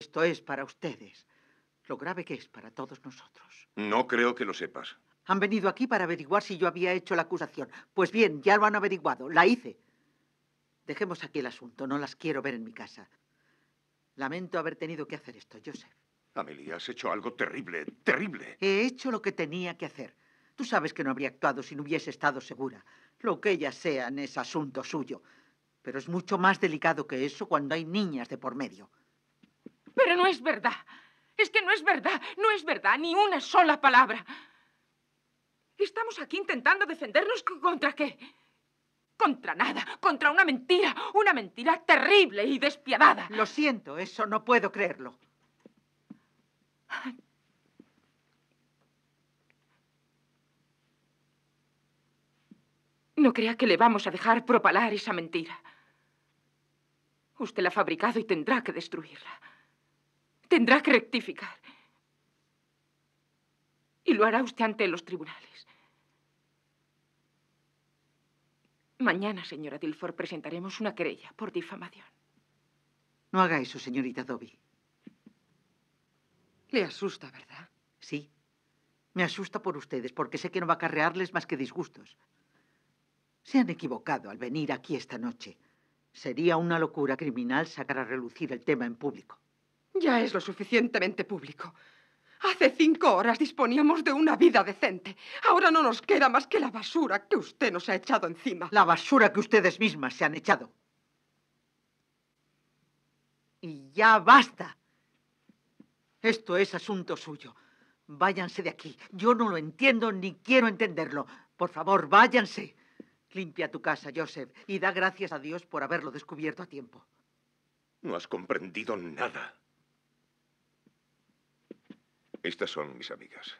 Esto es para ustedes, lo grave que es para todos nosotros. No creo que lo sepas. Han venido aquí para averiguar si yo había hecho la acusación. Pues bien, ya lo han averiguado, la hice. Dejemos aquí el asunto, no las quiero ver en mi casa. Lamento haber tenido que hacer esto, Joseph. Amelia, has hecho algo terrible, terrible. He hecho lo que tenía que hacer. Tú sabes que no habría actuado si no hubiese estado segura. Lo que ellas sean es asunto suyo. Pero es mucho más delicado que eso cuando hay niñas de por medio. Pero no es verdad. Es que no es verdad, no es verdad, ni una sola palabra. Estamos aquí intentando defendernos contra qué? Contra nada, contra una mentira, una mentira terrible y despiadada. Lo siento, eso no puedo creerlo. No crea que le vamos a dejar propalar esa mentira. Usted la ha fabricado y tendrá que destruirla. Tendrá que rectificar. Y lo hará usted ante los tribunales. Mañana, señora Tilford, presentaremos una querella por difamación. No haga eso, señorita Dobby. Le asusta, ¿verdad? Sí. Me asusta por ustedes, porque sé que no va a acarrearles más que disgustos. Se han equivocado al venir aquí esta noche. Sería una locura criminal sacar a relucir el tema en público. Ya es lo suficientemente público. Hace cinco horas disponíamos de una vida decente. Ahora no nos queda más que la basura que usted nos ha echado encima. La basura que ustedes mismas se han echado. Y ya basta. Esto es asunto suyo. Váyanse de aquí. Yo no lo entiendo ni quiero entenderlo. Por favor, váyanse. Limpia tu casa, Joseph, y da gracias a Dios por haberlo descubierto a tiempo. No has comprendido nada. Estas son mis amigas.